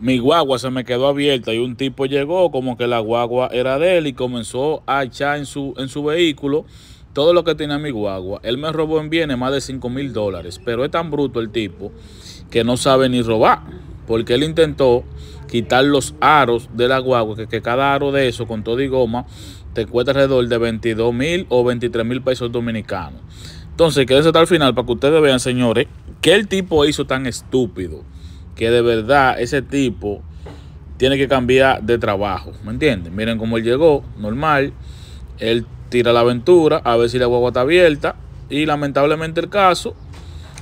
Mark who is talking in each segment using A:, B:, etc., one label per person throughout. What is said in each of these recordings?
A: mi guagua se me quedó abierta y un tipo llegó como que la guagua era de él y comenzó a echar en su, vehículo todo lo que tenía mi guagua. Él me robó en bienes más de 5 mil dólares, pero es tan bruto el tipo que no sabe ni robar, porque él intentó quitar los aros de la guagua, que, cada aro de eso con todo y goma te cuesta alrededor de 22 mil o 23 mil pesos dominicanos. Entonces, quédense hasta el final para que ustedes vean, señores, que el tipo hizo tan estúpido que de verdad ese tipo tiene que cambiar de trabajo. ¿Me entiendes? Miren cómo él llegó, normal. Él tira la aventura a ver si la guagua está abierta. Y lamentablemente el caso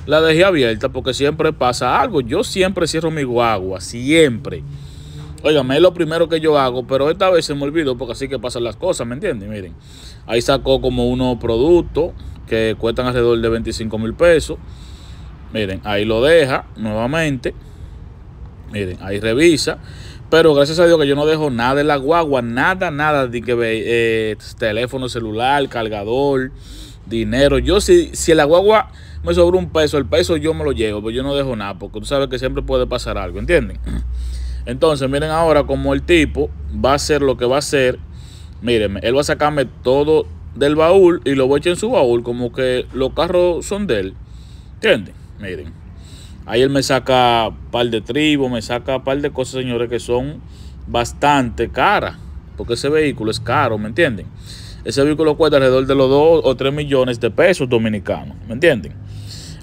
A: la dejé abierta porque siempre pasa algo. Yo siempre cierro mi guagua, siempre. Óigame, es lo primero que yo hago, pero esta vez se me olvidó porque así que pasan las cosas, ¿me entienden? Miren, ahí sacó como unos productos que cuestan alrededor de 25 mil pesos. Miren, ahí lo deja nuevamente. Miren, ahí revisa. Pero gracias a Dios que yo no dejo nada en la guagua, nada, nada de que eh, teléfono celular, cargador, dinero. Yo si, si la guagua me sobra un peso, el peso yo me lo llevo, pero yo no dejo nada, porque tú sabes que siempre puede pasar algo, ¿entienden? Entonces, miren ahora como el tipo va a hacer lo que va a hacer. Miren, él va a sacarme todo del baúl y lo voy a echar en su baúl, como que los carros son de él. ¿Entienden? Miren. Ahí él me saca un par de tribos, me saca un par de cosas, señores, que son bastante caras. Porque ese vehículo es caro, ¿me entienden? Ese vehículo cuesta alrededor de los 2 o 3 millones de pesos dominicanos, ¿me entienden?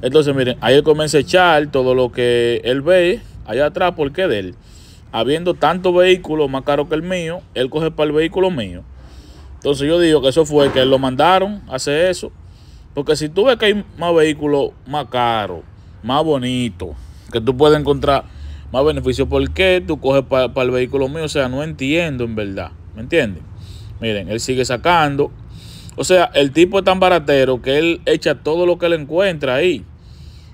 A: Entonces, miren, ahí él comienza a echar todo lo que él ve allá atrás, porque de él, habiendo tanto vehículo más caro que el mío, él coge para el vehículo mío. Entonces yo digo que eso fue que él lo mandaron a hacer eso. Porque si tú ves que hay más vehículos más caros más bonito, que tú puedes encontrar más beneficio. porque tú coges para el vehículo mío? O sea, no entiendo en verdad. ¿Me entienden? Miren, él sigue sacando. O sea, el tipo es tan baratero que él echa todo lo que le encuentra ahí.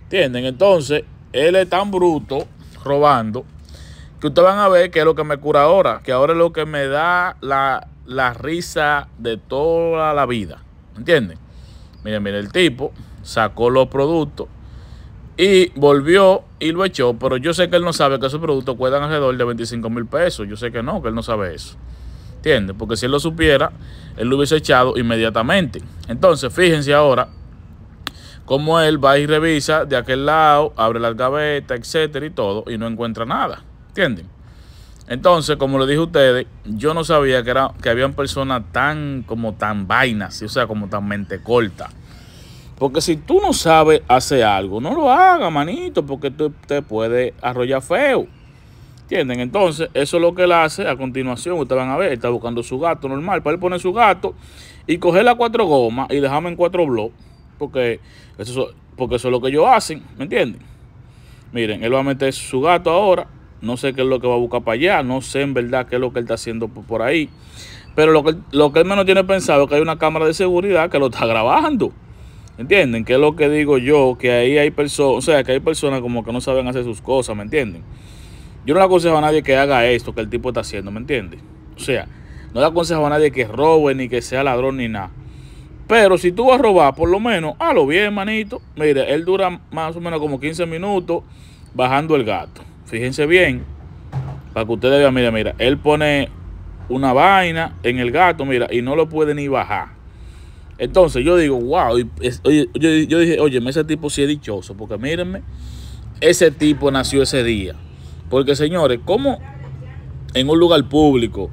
A: ¿Entienden? Entonces, él es tan bruto robando que ustedes van a ver que es lo que me cura ahora, que ahora es lo que me da la, risa de toda la vida. ¿Entienden? Miren, miren, el tipo sacó los productos y volvió y lo echó, pero yo sé que él no sabe que esos productos cuestan alrededor de 25 mil pesos. Yo sé que no, que él no sabe eso. ¿Entiendes? Porque si él lo supiera, él lo hubiese echado inmediatamente. Entonces, fíjense ahora cómo él va y revisa de aquel lado, abre la gaveta, etcétera y todo, y no encuentra nada. ¿Entienden? Entonces, como le dije a ustedes, yo no sabía que, era, que habían personas tan, como tan vainas, o sea, como tan mente corta. Porque si tú no sabes hacer algo, no lo hagas, manito, porque tú te puede arrollar feo. ¿Entienden? Entonces, eso es lo que él hace. A continuación, ustedes van a ver, está buscando su gato normal. Para él poner su gato y coger las cuatro gomas y dejarme en cuatro bloques. Porque eso, porque eso es lo que ellos hacen, ¿me entienden? Miren, él va a meter su gato ahora. No sé qué es lo que va a buscar para allá. No sé en verdad qué es lo que él está haciendo por ahí. Pero lo que él menos tiene pensado es que hay una cámara de seguridad que lo está grabando. ¿Entienden? Que es lo que digo yo, que ahí hay personas, o sea, que hay personas como que no saben hacer sus cosas, ¿me entienden? Yo no le aconsejo a nadie que haga esto que el tipo está haciendo, ¿me entiendes? O sea, no le aconsejo a nadie que robe, ni que sea ladrón, ni nada. Pero si tú vas a robar, por lo menos, a ah, lo bien, manito. Mire, él dura más o menos como 15 minutos bajando el gato. Fíjense bien, para que ustedes vean, mira, mira, él pone una vaina en el gato, mira, y no lo puede ni bajar. Entonces yo digo, wow, yo, dije, oye, ese tipo sí es dichoso, porque mírenme, ese tipo nació ese día. Porque señores, como en un lugar público,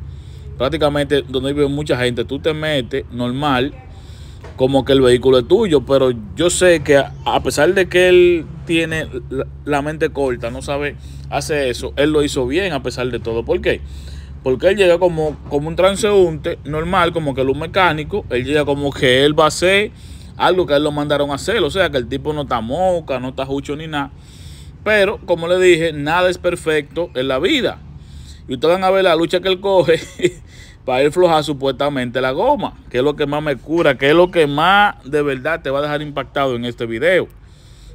A: prácticamente donde vive mucha gente, tú te metes normal, como que el vehículo es tuyo, pero yo sé que a pesar de que él tiene la mente corta, no sabe hace eso, él lo hizo bien a pesar de todo. ¿Por qué? Porque él llega como, como un transeúnte normal, como que un mecánico. Él llega como que él va a hacer algo que él lo mandaron a hacer. O sea, que el tipo no está moca, no está jucho ni nada. Pero, como le dije, nada es perfecto en la vida. Y ustedes van a ver la lucha que él coge para ir flojar supuestamente la goma. Que es lo que más me cura, que es lo que más de verdad te va a dejar impactado en este video.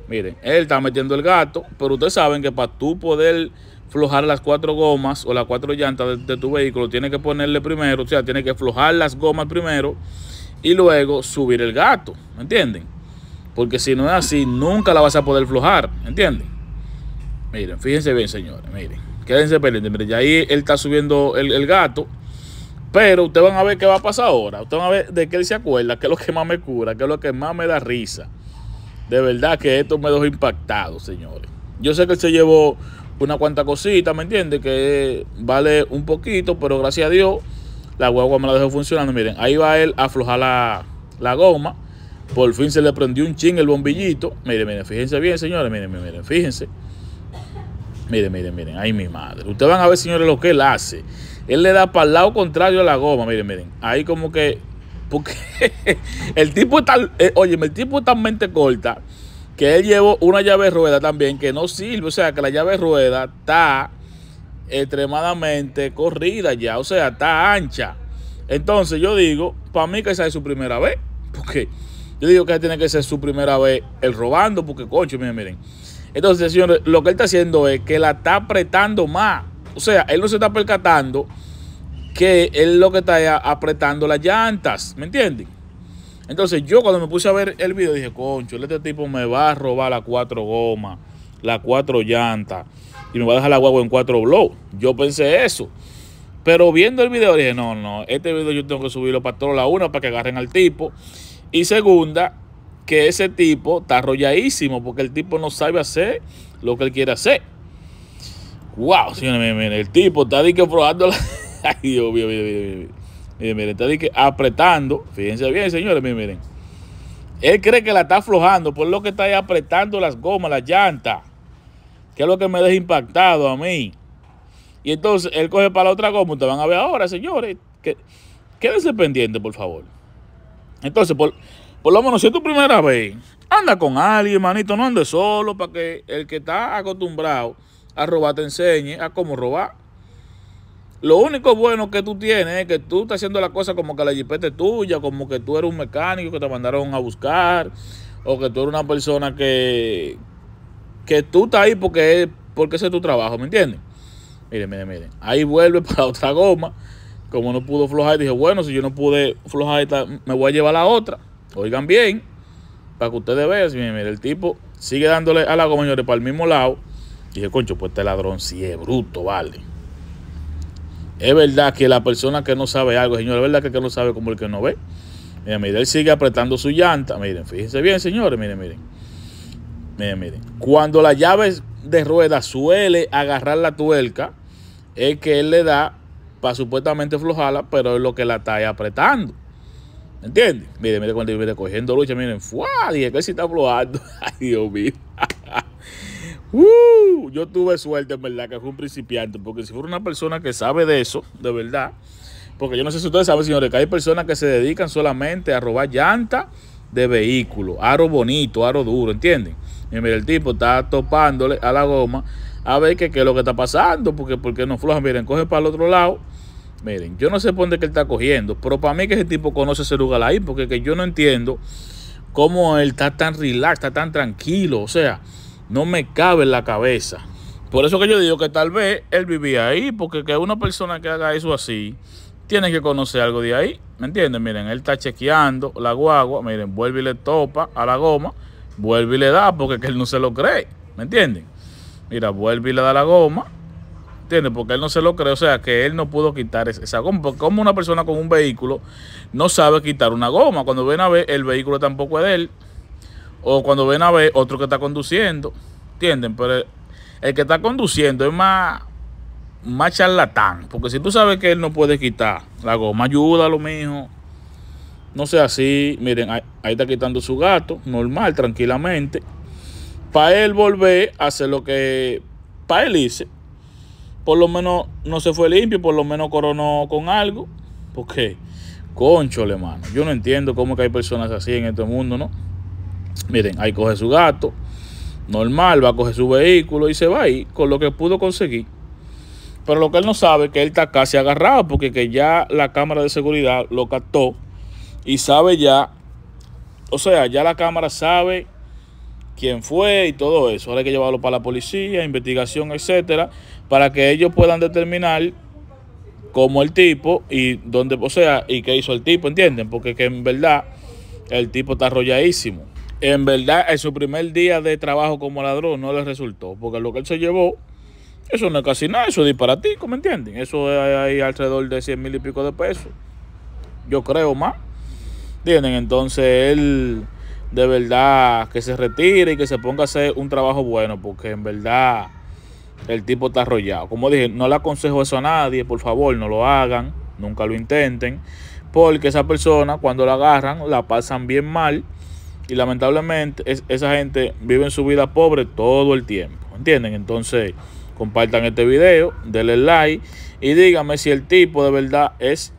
A: Miren, él está metiendo el gato, pero ustedes saben que para tú poder flojar las cuatro gomas o las cuatro llantas de, tu vehículo. tiene que ponerle primero, o sea, tiene que flojar las gomas primero y luego subir el gato, ¿me entienden? Porque si no es así, nunca la vas a poder flojar, ¿me entienden? Miren, fíjense bien, señores, miren. Quédense pendientes, miren, ya ahí él está subiendo el, el gato. Pero ustedes van a ver qué va a pasar ahora. Ustedes van a ver de qué él se acuerda, qué es lo que más me cura, qué es lo que más me da risa. De verdad que esto me dejó impactado, señores. Yo sé que él se llevó una cuanta cosita, ¿me entiende, Que vale un poquito, pero gracias a Dios la guagua me la dejó funcionando. Miren, ahí va él a aflojar la, la goma. Por fin se le prendió un ching el bombillito. Miren, miren, fíjense bien, señores. Miren, miren, fíjense. Miren, miren, miren. Ahí mi madre. Ustedes van a ver, señores, lo que él hace. Él le da para el lado contrario a la goma. Miren, miren. Ahí como que. Porque el tipo está. Eh, oye, el tipo está mente corta que él llevó una llave rueda también que no sirve, o sea, que la llave rueda está extremadamente corrida ya, o sea, está ancha. Entonces yo digo, para mí que esa es su primera vez, porque yo digo que tiene que ser su primera vez el robando, porque coche, miren, miren. Entonces, señores, lo que él está haciendo es que la está apretando más. O sea, él no se está percatando que él lo que está apretando las llantas, ¿me entienden? Entonces yo cuando me puse a ver el video dije, concho, este tipo me va a robar las cuatro gomas, las cuatro llantas y me va a dejar la guagua en cuatro blows. Yo pensé eso. Pero viendo el video dije, no, no, este video yo tengo que subirlo para todos la una para que agarren al tipo. Y segunda, que ese tipo está arrolladísimo porque el tipo no sabe hacer lo que él quiere hacer. Wow, señores, miren, el tipo está disque probando la... Ay, Dios mío, mío, Miren, miren, está que apretando. Fíjense bien, señores, miren, miren. Él cree que la está aflojando, por lo que está ahí apretando las gomas, las llantas. Que es lo que me deja impactado a mí. Y entonces él coge para la otra goma. Ustedes van a ver ahora, señores. Que, quédense pendientes, por favor. Entonces, por, por lo menos si es tu primera vez, anda con alguien, manito No andes solo para que el que está acostumbrado a robar te enseñe a cómo robar. Lo único bueno que tú tienes es que tú estás haciendo la cosa como que la jipeta es tuya, como que tú eres un mecánico que te mandaron a buscar, o que tú eres una persona que, que tú estás ahí porque, porque ese es tu trabajo, ¿me entiendes? Miren, miren, miren. Ahí vuelve para otra goma. Como no pudo flojar, dije, bueno, si yo no pude flojar me voy a llevar la otra. Oigan bien, para que ustedes vean. Miren, miren, el tipo sigue dándole a la goma, señores, para el mismo lado. Dije, concho, pues este ladrón sí es bruto, vale. Es verdad que la persona que no sabe algo, señor, es verdad que, no sabe como el que no ve. Miren, miren, él sigue apretando su llanta. Miren, fíjense bien, señores, miren, miren. Miren, miren. Cuando la llave de rueda suele agarrar la tuerca, es que él le da para supuestamente aflojarla, pero es lo que la está apretando. ¿Entiendes? Miren, miren, cuando viene cogiendo lucha, miren, ¡fuah! Dije que él sí está flojando. Ay, Dios mío. Uh, yo tuve suerte, en verdad, que fue un principiante, porque si fuera una persona que sabe de eso, de verdad, porque yo no sé si ustedes saben, señores, que hay personas que se dedican solamente a robar llantas de vehículos, aro bonito, aro duro, ¿entienden? Y el tipo está topándole a la goma a ver qué es lo que está pasando, porque, porque no floja, miren, coge para el otro lado. Miren, yo no sé por dónde que él está cogiendo, pero para mí que ese tipo conoce ese lugar ahí, porque yo no entiendo cómo él está tan relax, está tan tranquilo, o sea, no me cabe en la cabeza. Por eso que yo digo que tal vez él vivía ahí, porque que una persona que haga eso así, tiene que conocer algo de ahí, ¿me entienden? Miren, él está chequeando la guagua, miren, vuelve y le topa a la goma, vuelve y le da, porque que él no se lo cree, ¿me entienden? Mira, vuelve y le da la goma, ¿entienden? Porque él no se lo cree, o sea, que él no pudo quitar esa goma, porque como una persona con un vehículo no sabe quitar una goma, cuando ven a ver, el vehículo tampoco es de él. O cuando ven a ver otro que está conduciendo. ¿Entienden? Pero el, que está conduciendo es más, más charlatán. Porque si tú sabes que él no puede quitar la goma, ayuda lo mismo, No sea así. Miren, ahí, está quitando su gato. Normal, tranquilamente. Para él volver a hacer lo que para él hice. Por lo menos no se fue limpio, por lo menos coronó con algo. Porque, concho, hermano. Yo no entiendo cómo que hay personas así en este mundo, ¿no? Miren, ahí coge su gato, normal, va a coger su vehículo y se va ahí con lo que pudo conseguir. Pero lo que él no sabe es que él está casi agarrado porque ya la cámara de seguridad lo captó y sabe ya, o sea, ya la cámara sabe quién fue y todo eso. Ahora hay que llevarlo para la policía, investigación, etcétera, para que ellos puedan determinar cómo el tipo y dónde, o y qué hizo el tipo, ¿entienden? Porque en verdad el tipo está arrolladísimo. En verdad, en su primer día de trabajo como ladrón no le resultó, porque lo que él se llevó, eso no es casi nada, eso es disparatico, ¿me entienden? Eso es alrededor de 100 mil y pico de pesos, yo creo más. ¿Entienden? Entonces él de verdad que se retire y que se ponga a hacer un trabajo bueno, porque en verdad el tipo está arrollado. Como dije, no le aconsejo eso a nadie, por favor, no lo hagan, nunca lo intenten, porque esa persona cuando la agarran la pasan bien mal y lamentablemente esa gente vive en su vida pobre todo el tiempo. ¿Entienden? Entonces, compartan este video, denle like y díganme si el tipo de verdad es